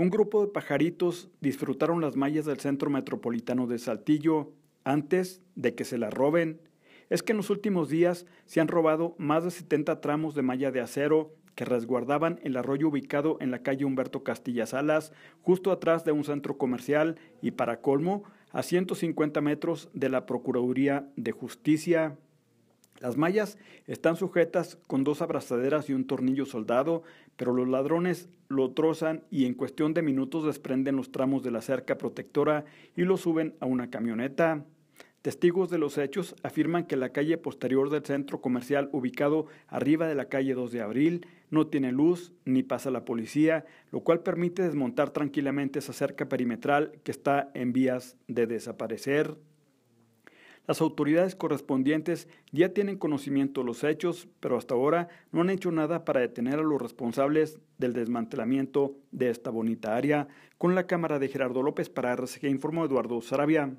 Un grupo de pajaritos disfrutaron las mallas del centro metropolitano de Saltillo antes de que se las roben. Es que en los últimos días se han robado más de 70 tramos de malla de acero que resguardaban el arroyo ubicado en la calle Humberto Castilla Salas, justo atrás de un centro comercial y para colmo, a 150 metros de la Procuraduría de Justicia. Las mallas están sujetas con dos abrazaderas y un tornillo soldado, pero los ladrones lo trozan y en cuestión de minutos desprenden los tramos de la cerca protectora y lo suben a una camioneta. Testigos de los hechos afirman que la calle posterior del centro comercial ubicado arriba de la calle 2 de abril no tiene luz ni pasa la policía, lo cual permite desmontar tranquilamente esa cerca perimetral que está en vías de desaparecer. Las autoridades correspondientes ya tienen conocimiento de los hechos, pero hasta ahora no han hecho nada para detener a los responsables del desmantelamiento de esta bonita área. Con la cámara de Gerardo López para que informó Eduardo Sarabia.